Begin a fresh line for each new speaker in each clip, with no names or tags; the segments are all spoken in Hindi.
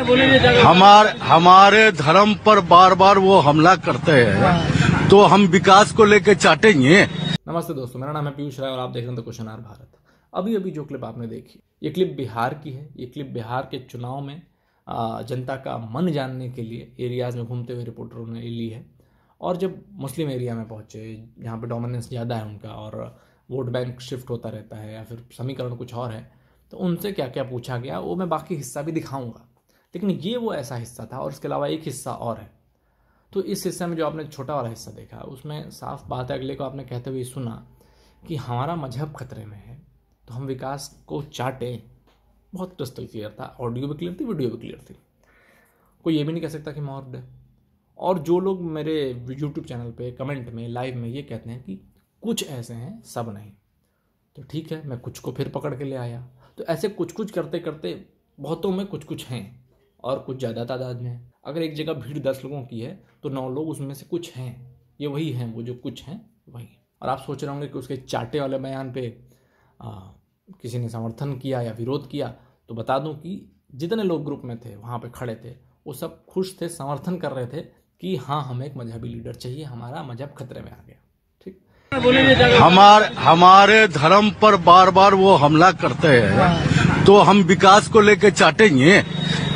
हमार हमारे धर्म पर बार बार वो हमला करते हैं तो हम विकास को लेकर चाटेंगे नमस्ते दोस्तों मेरा नाम है पीयूष राय और आप देख रहे हैं क्वेश्चन आर भारत अभी अभी जो क्लिप आपने देखी ये क्लिप बिहार की है ये क्लिप बिहार के चुनाव में जनता का मन जानने के लिए एरियाज में घूमते हुए रिपोर्टरों ने ली है और जब मुस्लिम एरिया में पहुंचे जहाँ पे डोमिनेंस ज़्यादा है उनका और वोट बैंक शिफ्ट होता रहता है या फिर समीकरण कुछ और है तो उनसे क्या क्या पूछा गया वो मैं बाकी हिस्सा भी दिखाऊंगा लेकिन ये वो ऐसा हिस्सा था और इसके अलावा एक हिस्सा और है तो इस हिस्से में जो आपने छोटा वाला हिस्सा देखा उसमें साफ बात है अगले को आपने कहते हुए सुना कि हमारा मजहब खतरे में है तो हम विकास को चाटें बहुत क्रिस्टल क्लियर था ऑडियो भी क्लियर थी वीडियो भी क्लियर थी कोई ये भी नहीं कह सकता कि मॉर्ड है और जो लोग मेरे यूट्यूब चैनल पे कमेंट में लाइव में ये कहते हैं कि कुछ ऐसे हैं सब नहीं तो ठीक है मैं कुछ को फिर पकड़ के ले आया तो ऐसे कुछ कुछ करते करते बहुतों में कुछ कुछ हैं और कुछ ज़्यादा तादाद में है अगर एक जगह भीड़ दस लोगों की है तो नौ लोग उसमें से कुछ हैं ये वही हैं वो जो कुछ हैं वही हैं और आप सोच रहे होंगे कि उसके चाटे वाले बयान पे आ, किसी ने समर्थन किया या विरोध किया तो बता दूं कि जितने लोग ग्रुप में थे वहाँ पे खड़े थे वो सब खुश थे समर्थन कर रहे थे कि हाँ हमें एक मजहबी लीडर चाहिए हमारा मजहब खतरे में आ गया ठीक हमारे हमारे धर्म पर बार बार वो हमला करते हैं तो हम विकास को लेकर चाटेंगे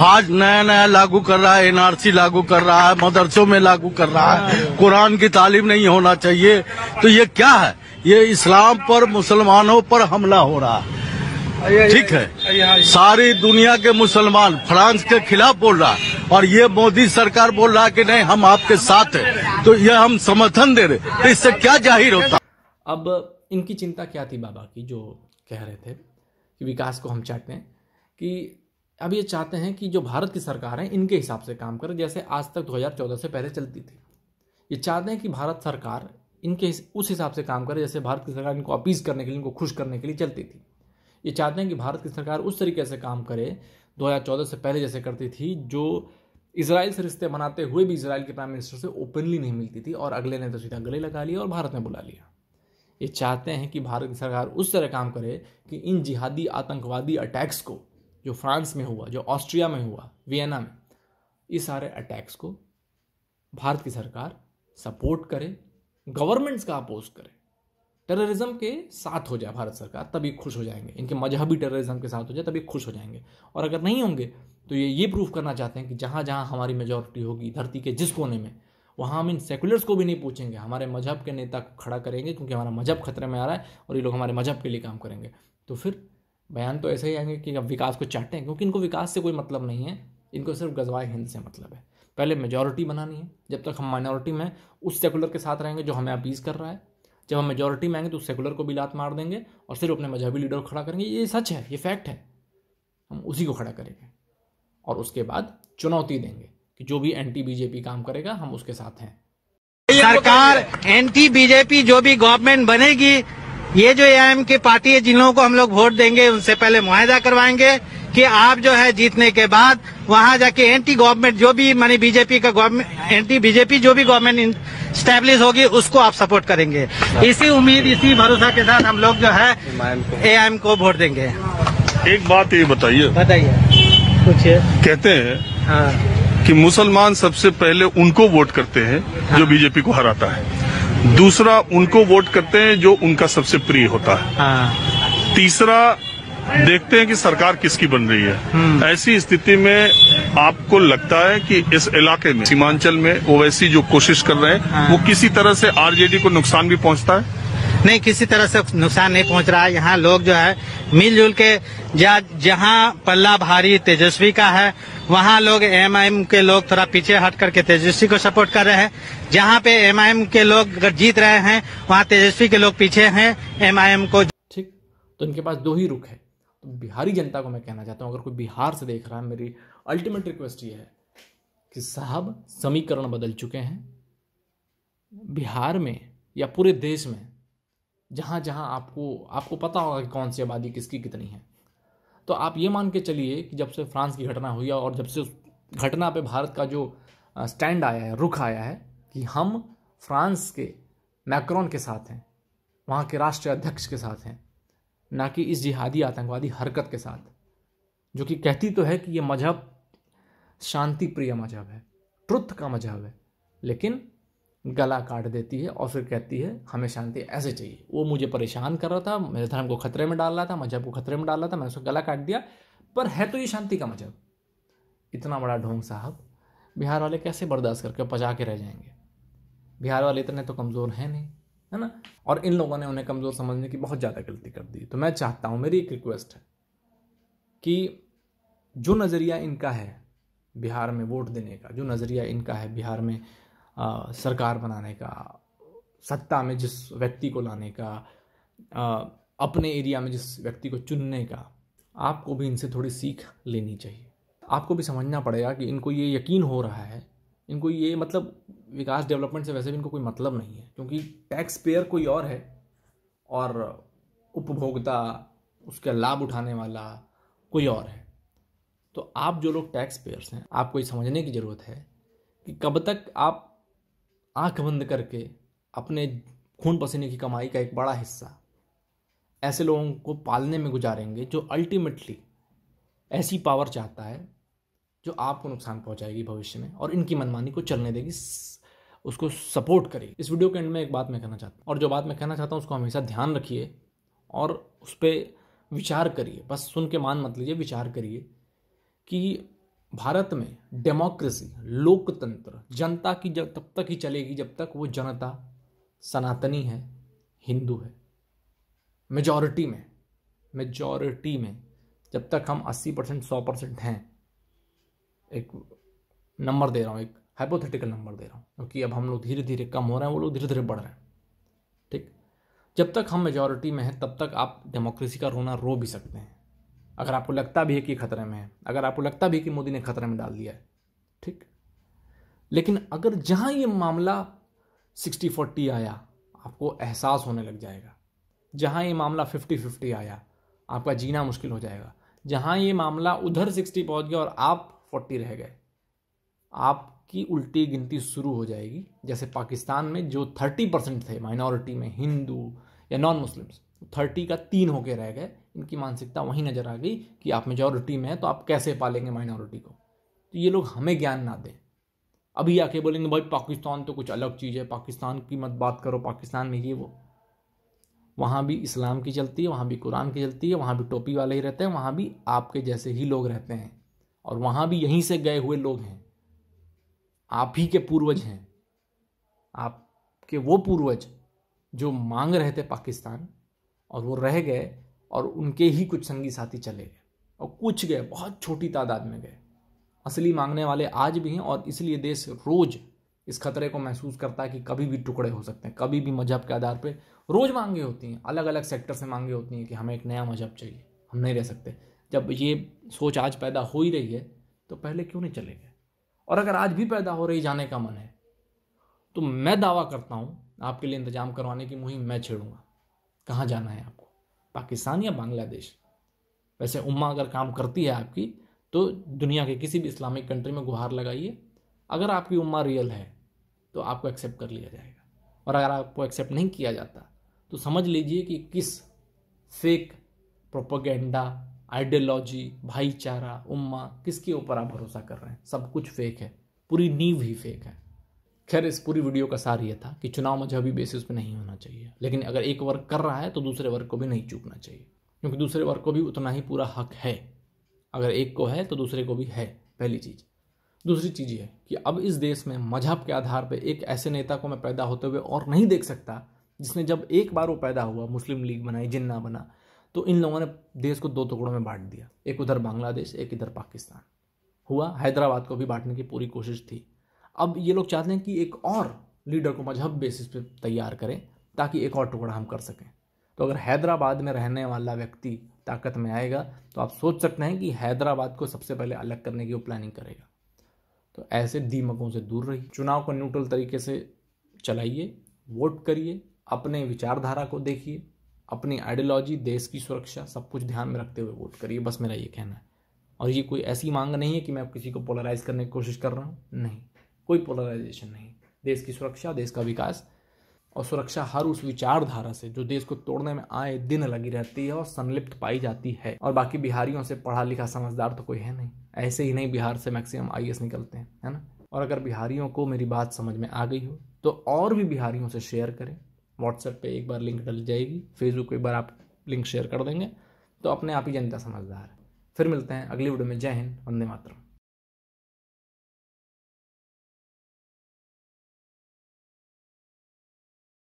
आज नया नया लागू कर रहा है एनआरसी लागू कर रहा है मदरसों में लागू कर रहा है कुरान की तालीम नहीं होना चाहिए तो ये क्या है ये इस्लाम पर मुसलमानों पर हमला हो रहा है ठीक है सारी दुनिया के मुसलमान फ्रांस के खिलाफ बोल रहा है और ये मोदी सरकार बोल रहा है कि नहीं हम आपके साथ है तो ये हम समर्थन दे रहे तो इससे क्या जाहिर होता अब इनकी चिंता क्या थी बाबा की जो कह रहे थे कि विकास को हम चाहते हैं कि अब ये चाहते हैं कि जो भारत की सरकार है इनके हिसाब से काम करे जैसे आज तक 2014 से पहले चलती थी ये चाहते हैं कि भारत सरकार इनके उस हिसाब से काम करे जैसे भारत की सरकार इनको अपीज करने के लिए इनको खुश करने के लिए चलती थी ये चाहते हैं कि भारत की सरकार उस तरीके से काम करे 2014 से पहले जैसे करती थी जो इसराइल से रिश्ते बनाते हुए भी इसराइल के प्राइम मिनिस्टर से ओपनली नहीं मिलती थी और अगले ने तो सीधा गले लगा लिया और भारत ने बुला लिया ये चाहते हैं कि भारत की सरकार उस तरह काम करे कि इन जिहादी आतंकवादी अटैक्स को जो फ्रांस में हुआ जो ऑस्ट्रिया में हुआ वियना में ये सारे अटैक्स को भारत की सरकार सपोर्ट करे गवर्नमेंट्स का अपोज करे टेररिज्म के साथ हो जाए भारत सरकार तभी खुश हो जाएंगे इनके मजहबी टेररिज्म के साथ हो जाए तभी खुश हो जाएंगे और अगर नहीं होंगे तो ये ये प्रूफ करना चाहते हैं कि जहाँ जहाँ हमारी मेजोरिटी होगी धरती के जिस कोने में वहाँ हम इन सेकुलर्स को भी नहीं पूछेंगे हमारे मजहब के नेता को खड़ा करेंगे क्योंकि हमारा मजहब खतरे में आ रहा है और ये लोग हमारे मजहब के लिए काम करेंगे तो फिर बयान तो ऐसे ही आएंगे कि अब विकास को चाटें क्योंकि इनको विकास से कोई मतलब नहीं है इनको सिर्फ गजवाए हिंद से मतलब है पहले मेजोरिटी बनानी है जब तक हम माइनॉरिटी में उस सेकुलर के साथ रहेंगे जो हमें अपीज कर रहा है जब हम मेजोरिटी में आएंगे तो उस सेकुलर को भी लात मार देंगे और सिर्फ अपने मजहबी लीडर को खड़ा करेंगे ये सच है ये फैक्ट है हम उसी को खड़ा करेंगे और उसके बाद चुनौती देंगे कि जो भी एंटी बीजेपी काम करेगा हम उसके साथ हैं सरकार एंटी बीजेपी जो भी गवर्नमेंट बनेगी ये जो एम की पार्टी है जिन लोगों को हम लोग वोट देंगे उनसे पहले मुआहदा करवाएंगे कि आप जो है जीतने के बाद वहां जाके एंटी गवर्नमेंट जो भी मानी बीजेपी का गवर्नमेंट एंटी बीजेपी जो भी गवर्नमेंट स्टैब्लिश होगी उसको आप सपोर्ट करेंगे इसी उम्मीद इसी भरोसा के साथ हम लोग जो है ए एम को वोट देंगे एक बात ये बताइए बताइए कुछ कहते हैं हाँ। कि मुसलमान सबसे पहले उनको वोट करते हैं हाँ। जो बीजेपी को हराता है दूसरा उनको वोट करते हैं जो उनका सबसे प्रिय होता है हाँ। तीसरा देखते हैं कि सरकार किसकी बन रही है हम्म। ऐसी स्थिति में आपको लगता है कि इस इलाके में सीमांचल में ओवैसी जो कोशिश कर रहे हैं हाँ। वो किसी तरह से आरजेडी को नुकसान भी पहुंचता है नहीं किसी तरह से नुकसान नहीं पहुंच रहा है यहाँ लोग जो है मिलजुल के जहाँ पल्ला भारी तेजस्वी का है वहाँ लोग एमआईएम के लोग थोड़ा पीछे हट करके तेजस्वी को सपोर्ट कर रहे हैं जहाँ पे एमआईएम के लोग अगर जीत रहे हैं वहाँ तेजस्वी के लोग पीछे हैं एम को ठीक तो इनके पास दो ही रुख है तो बिहारी जनता को मैं कहना चाहता हूँ अगर कोई बिहार से देख रहा है मेरी अल्टीमेट रिक्वेस्ट ये है कि साहब समीकरण बदल चुके हैं बिहार में या पूरे देश में जहाँ जहाँ आपको आपको पता होगा कि कौन सी आबादी किसकी कितनी है तो आप ये मान के चलिए कि जब से फ्रांस की घटना हुई है और जब से उस घटना पे भारत का जो स्टैंड आया है रुख आया है कि हम फ्रांस के मैक्रॉन के साथ हैं वहाँ के राष्ट्रीय अध्यक्ष के साथ हैं ना कि इस जिहादी आतंकवादी हरकत के साथ जो कि कहती तो है कि ये मजहब शांति प्रिय मजहब है ट्रुथ का मजहब है लेकिन गला काट देती है और फिर कहती है हमें शांति ऐसे चाहिए वो मुझे परेशान कर रहा था मेरे धर्म को खतरे में डाल रहा था मजहब को खतरे में डाल रहा था मैंने उसको गला काट दिया पर है तो ये शांति का मजहब इतना बड़ा ढोंग साहब बिहार वाले कैसे बर्दाश्त करके पचा के रह जाएंगे बिहार वाले इतने तो कमज़ोर हैं नहीं है ना और इन लोगों ने उन्हें कमज़ोर समझने की बहुत ज़्यादा गलती कर दी तो मैं चाहता हूँ मेरी एक रिक्वेस्ट है कि जो नज़रिया इनका है बिहार में वोट देने का जो नज़रिया इनका है बिहार में आ, सरकार बनाने का सत्ता में जिस व्यक्ति को लाने का आ, अपने एरिया में जिस व्यक्ति को चुनने का आपको भी इनसे थोड़ी सीख लेनी चाहिए आपको भी समझना पड़ेगा कि इनको ये यकीन हो रहा है इनको ये मतलब विकास डेवलपमेंट से वैसे भी इनको कोई मतलब नहीं है क्योंकि टैक्स पेयर कोई और है और उपभोक्ता उसका लाभ उठाने वाला कोई और है तो आप जो लोग टैक्स पेयर्स हैं आपको ये समझने की ज़रूरत है कि कब तक आप आंख बंद करके अपने खून पसीने की कमाई का एक बड़ा हिस्सा ऐसे लोगों को पालने में गुजारेंगे जो अल्टीमेटली ऐसी पावर चाहता है जो आपको नुकसान पहुंचाएगी भविष्य में और इनकी मनमानी को चलने देगी उसको सपोर्ट करेगी इस वीडियो के एंड में एक बात मैं कहना चाहता हूँ और जो बात मैं कहना चाहता हूँ उसको हमेशा ध्यान रखिए और उस पर विचार करिए बस सुन के मान मत लीजिए विचार करिए कि भारत में डेमोक्रेसी लोकतंत्र जनता की जब तब तक ही चलेगी जब तक वो जनता सनातनी है हिंदू है मेजॉरिटी में मेजॉरिटी में जब तक हम 80 परसेंट सौ परसेंट हैं एक नंबर दे रहा हूँ एक हाइपोथेटिकल नंबर दे रहा हूँ क्योंकि अब हम लोग धीरे धीरे कम हो रहे हैं वो लोग धीरे धीरे बढ़ रहे हैं ठीक जब तक हम मेजॉरिटी में हैं तब तक आप डेमोक्रेसी का रोना रो भी सकते हैं अगर आपको लगता भी है कि खतरे में है अगर आपको लगता भी है कि मोदी ने खतरे में डाल दिया है ठीक लेकिन अगर जहां ये मामला सिक्सटी फोर्टी आया आपको एहसास होने लग जाएगा जहां ये मामला फिफ्टी फिफ्टी आया आपका जीना मुश्किल हो जाएगा जहां ये मामला उधर सिक्सटी पहुंच गया और आप फोर्टी रह गए आपकी उल्टी गिनती शुरू हो जाएगी जैसे पाकिस्तान में जो थर्टी परसेंट थे माइनॉरिटी में हिंदू या नॉन मुस्लिम्स थर्टी का तीन होके रह गए इनकी मानसिकता वहीं नज़र आ गई कि आप मेजोरिटी में हैं तो आप कैसे पालेंगे माइनॉरिटी को तो ये लोग हमें ज्ञान ना दें अभी आके बोलेंगे भाई पाकिस्तान तो कुछ अलग चीज़ है पाकिस्तान की मत बात करो पाकिस्तान में ये वो वहाँ भी इस्लाम की चलती है वहाँ भी कुरान की चलती है वहाँ भी टोपी वाले ही रहते हैं वहाँ भी आपके जैसे ही लोग रहते हैं और वहाँ भी यहीं से गए हुए लोग हैं आप ही के पूर्वज हैं आपके वो पूर्वज जो मांग रहे थे पाकिस्तान और वो रह गए और उनके ही कुछ संगी साथी चले गए और कुछ गए बहुत छोटी तादाद में गए असली मांगने वाले आज भी हैं और इसलिए देश रोज़ इस खतरे को महसूस करता है कि कभी भी टुकड़े हो सकते हैं कभी भी मजहब के आधार पर रोज़ मांगे होती हैं अलग अलग सेक्टर से मांगे होती हैं कि हमें एक नया मजहब चाहिए हम नहीं रह सकते जब ये सोच आज पैदा हो ही रही है तो पहले क्यों नहीं चले गए और अगर आज भी पैदा हो रही जाने का मन है तो मैं दावा करता हूँ आपके लिए इंतजाम करवाने की मुहिम मैं छेड़ूंगा कहाँ जाना है आपको पाकिस्तान या बांग्लादेश वैसे उम्मा अगर काम करती है आपकी तो दुनिया के किसी भी इस्लामिक कंट्री में गुहार लगाइए अगर आपकी उम्मा रियल है तो आपको एक्सेप्ट कर लिया जाएगा और अगर आपको एक्सेप्ट नहीं किया जाता तो समझ लीजिए कि किस फेक प्रोपोगेंडा आइडियोलॉजी भाईचारा उम्मा किसके ऊपर आप भरोसा कर रहे हैं सब कुछ फेक है पूरी नींव ही फेक है खैर इस पूरी वीडियो का सार ये था कि चुनाव मजहबी बेसिस पे नहीं होना चाहिए लेकिन अगर एक वर्ग कर रहा है तो दूसरे वर्ग को भी नहीं चूकना चाहिए क्योंकि दूसरे वर्ग को भी उतना ही पूरा हक है अगर एक को है तो दूसरे को भी है पहली चीज़ दूसरी चीज़ ये कि अब इस देश में मजहब के आधार पर एक ऐसे नेता को मैं पैदा होते हुए और नहीं देख सकता जिसने जब एक बार वो पैदा हुआ मुस्लिम लीग बनाई जिन्ना बना तो इन लोगों ने देश को दो टुकड़ों में बांट दिया एक उधर बांग्लादेश एक इधर पाकिस्तान हुआ हैदराबाद को भी बांटने की पूरी कोशिश थी अब ये लोग चाहते हैं कि एक और लीडर को मजहब बेसिस पे तैयार करें ताकि एक और टुकड़ा हम कर सकें तो अगर हैदराबाद में रहने वाला व्यक्ति ताकत में आएगा तो आप सोच सकते हैं कि हैदराबाद को सबसे पहले अलग करने की वो प्लानिंग करेगा तो ऐसे दीमकों से दूर रहिए चुनाव को न्यूट्रल तरीके से चलाइए वोट करिए अपने विचारधारा को देखिए अपनी आइडियोलॉजी देश की सुरक्षा सब कुछ ध्यान में रखते हुए वोट करिए बस मेरा ये कहना है और ये कोई ऐसी मांग नहीं है कि मैं किसी को पोलराइज करने की कोशिश कर रहा हूँ नहीं कोई पोलराइजेशन नहीं देश की सुरक्षा देश का विकास और सुरक्षा हर उस विचारधारा से जो देश को तोड़ने में आए दिन लगी रहती है और संलिप्त पाई जाती है और बाकी बिहारियों से पढ़ा लिखा समझदार तो कोई है नहीं ऐसे ही नहीं बिहार से मैक्सिमम आई निकलते हैं है ना और अगर बिहारियों को मेरी बात समझ में आ गई हो तो और भी बिहारियों से शेयर करें व्हाट्सएप पे एक बार लिंक डल जाएगी फेसबुक पे एक बार आप लिंक शेयर कर देंगे तो अपने आप ही जनता समझदार है फिर मिलते हैं अगली वीडियो में जय हिंद वंदे मातरम